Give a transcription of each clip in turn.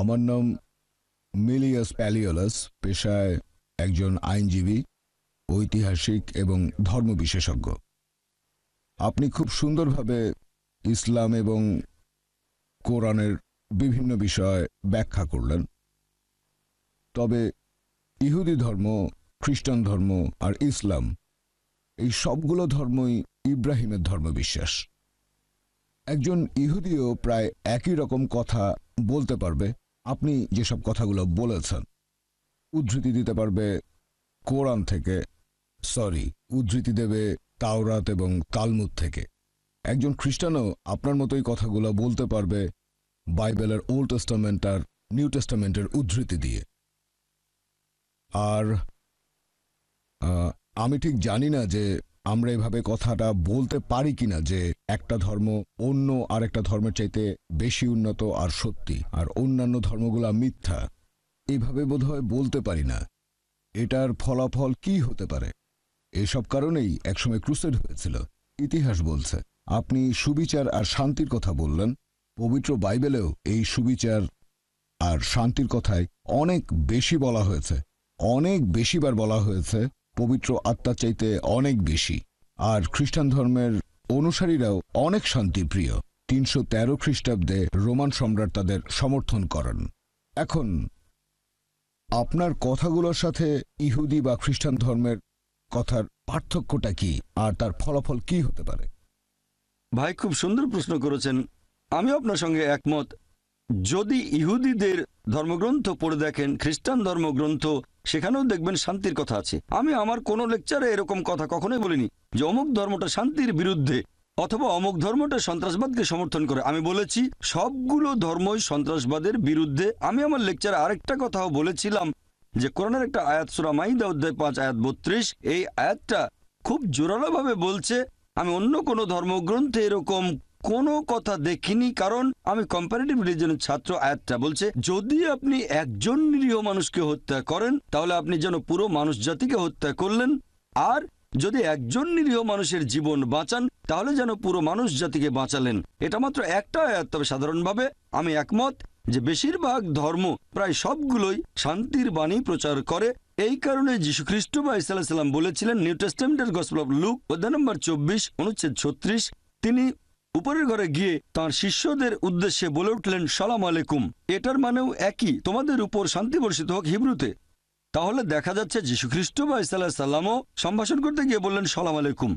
আমার নাম মিলিয়াস প্যালিওলাস পেশায় একজন আইনজীবী ঐতিহাসিক এবং ধর্ম বিশেষজ্ঞ আপনি খুব সুন্দরভাবে ইসলাম এবং কোরআনের বিভিন্ন বিষয় ব্যাখ্যা করলেন তবে ইহুদি ধর্ম খ্রিস্টান ধর্ম আর ইসলাম এই সবগুলো ধর্মই ইব্রাহিমের ধর্মবিশ্বাস একজন ইহুদিও প্রায় একই রকম কথা বলতে পারবে আপনি যেসব কথাগুলো বলেছেন উদ্ধৃতি দিতে পারবে কোরআন থেকে সরি উদ্ধৃতি দেবে তাওরাত এবং তালমুদ থেকে একজন খ্রিস্টানও আপনার মতোই কথাগুলো বলতে পারবে বাইবেলের ওল্ড টেস্টামেন্ট আর নিউ টেস্টামেন্টের উদ্ধৃতি দিয়ে আর আমি ঠিক জানি না যে আমরা এভাবে কথাটা বলতে পারি কিনা যে একটা ধর্ম অন্য আর একটা ধর্মের চাইতে বেশি উন্নত আর সত্যি আর অন্যান্য ধর্মগুলা মিথ্যা এভাবে বোধহয় বলতে পারি না এটার ফলাফল কি হতে পারে এসব কারণেই একসময় ক্রুসেড হয়েছিল ইতিহাস বলছে আপনি সুবিচার আর শান্তির কথা বললেন পবিত্র বাইবেলেও এই সুবিচার আর শান্তির কথায় অনেক বেশি বলা হয়েছে অনেক বেশিবার বলা হয়েছে পবিত্র আত্মা চাইতে অনেক বেশি আর খ্রিস্টান ধর্মের অনুসারীরাও অনেক শান্তিপ্রিয় তিনশো তেরো খ্রিস্টাব্দে রোমান সম্রাট তাদের সমর্থন করেন এখন আপনার কথাগুলোর সাথে ইহুদি বা খ্রিস্টান ধর্মের কথার পার্থক্যটা কি আর তার ফলাফল কি হতে পারে ভাই খুব সুন্দর প্রশ্ন করেছেন আমি আপনার সঙ্গে একমত যদি ইহুদিদের ধর্মগ্রন্থ পড়ে দেখেন খ্রিস্টান ধর্মগ্রন্থ সেখানেও দেখবেন শান্তির কথা আছে আমি আমার কোনো লেকচারে এরকম কথা কখনোই বলিনি যে অমুক ধর্মটা শান্তির বিরুদ্ধে অথবা অমুক ধর্মটা সন্ত্রাসবাদকে সমর্থন করে আমি বলেছি সবগুলো ধর্মই সন্ত্রাসবাদের বিরুদ্ধে আমি আমার লেকচারে আরেকটা কথাও বলেছিলাম যে কোরআনের একটা আয়াত সুরা মাইদা অধ্যায় পাঁচ আয়াত বত্রিশ এই আয়াতটা খুব জোরালোভাবে বলছে আমি অন্য কোনো ধর্মগ্রন্থে এরকম কোনো কথা দেখিনি কারণ আমি কম্পারেটিভ রিলিজনের ছাত্র আয়াতটা বলছে যদি আপনি একজন নিরীহ মানুষকে হত্যা করেন তাহলে আপনি যেন পুরো মানুষ জাতিকে হত্যা করলেন আর যদি একজন নিরীহ মানুষের জীবন বাঁচান তাহলে যেন পুরো মানুষ জাতিকে বাঁচালেন এটা মাত্র একটা আয়াত তবে সাধারণভাবে আমি একমত যে বেশিরভাগ ধর্ম প্রায় সবগুলোই শান্তির বাণী প্রচার করে এই কারণে যীশু খ্রিস্ট বা ইসাল্লাহ সাল্লাম বলেছিলেন নিউ টেস্টেমেন্টের গসপ্ল অফ লুক অধ্যায় নম্বর চব্বিশ অনুচ্ছেদ ছত্রিশ তিনি উপরের ঘরে গিয়ে তার শিষ্যদের উদ্দেশ্যে বলে উঠলেন সালাম আলাইকুম এটার মানেও একই তোমাদের উপর শান্তি বর্ষিত হোক হিব্রুতে তাহলে দেখা যাচ্ছে যীশুখ্রিস্ট বা ইসাল্লাহ সাল্লামও সম্ভাষণ করতে গিয়ে বললেন সালাম আলাইকুম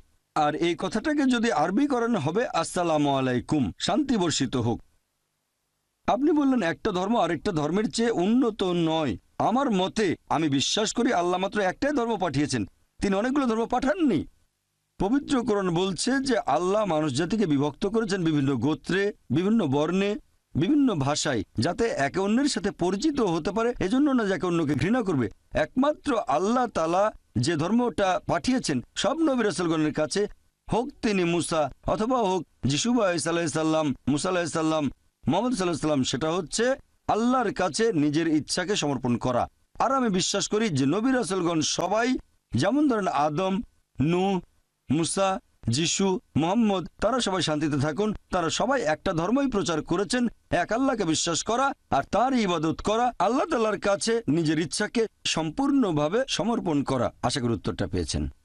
আর এই কথাটাকে যদি আরবি করানো হবে আসসালাম আলাইকুম শান্তি বর্ষিত হোক আপনি বললেন একটা ধর্ম আরেকটা ধর্মের চেয়ে উন্নত নয় আমার মতে আমি বিশ্বাস করি আল্লাহ মাত্র একটাই ধর্ম পাঠিয়েছেন তিনি অনেকগুলো ধর্ম পাঠাননি পবিত্রকরণ বলছে যে আল্লাহ মানুষ জাতিকে বিভক্ত করেছেন বিভিন্ন গোত্রে বিভিন্ন বর্ণে বিভিন্ন ভাষায় যাতে একে অন্যের সাথে পরিচিত হতে পারে এজন্য না যাকে অন্যকে ঘৃণা করবে একমাত্র আল্লাহ তালা যে ধর্মটা পাঠিয়েছেন সব নবী রসলগণের কাছে হোক তিনি মুসা অথবা হোক যিশুবা সাল্লাম মুসা আলাহিসাল্লাম মোহাম্মদ সাল্লাহাম সেটা হচ্ছে আল্লাহর কাছে নিজের ইচ্ছাকে সমর্পণ করা আর আমি বিশ্বাস করি যে নবী রসলগণ সবাই যেমন ধরেন আদম নু মুসা যিশু মোহাম্মদ তারা সবাই শান্তিতে থাকুন তারা সবাই একটা ধর্মই প্রচার করেছেন এক আল্লাহকে বিশ্বাস করা আর তার ইবাদত করা আল্লাহ তাল্লার কাছে নিজের ইচ্ছাকে সম্পূর্ণভাবে সমর্পণ করা আশা করি উত্তরটা পেয়েছেন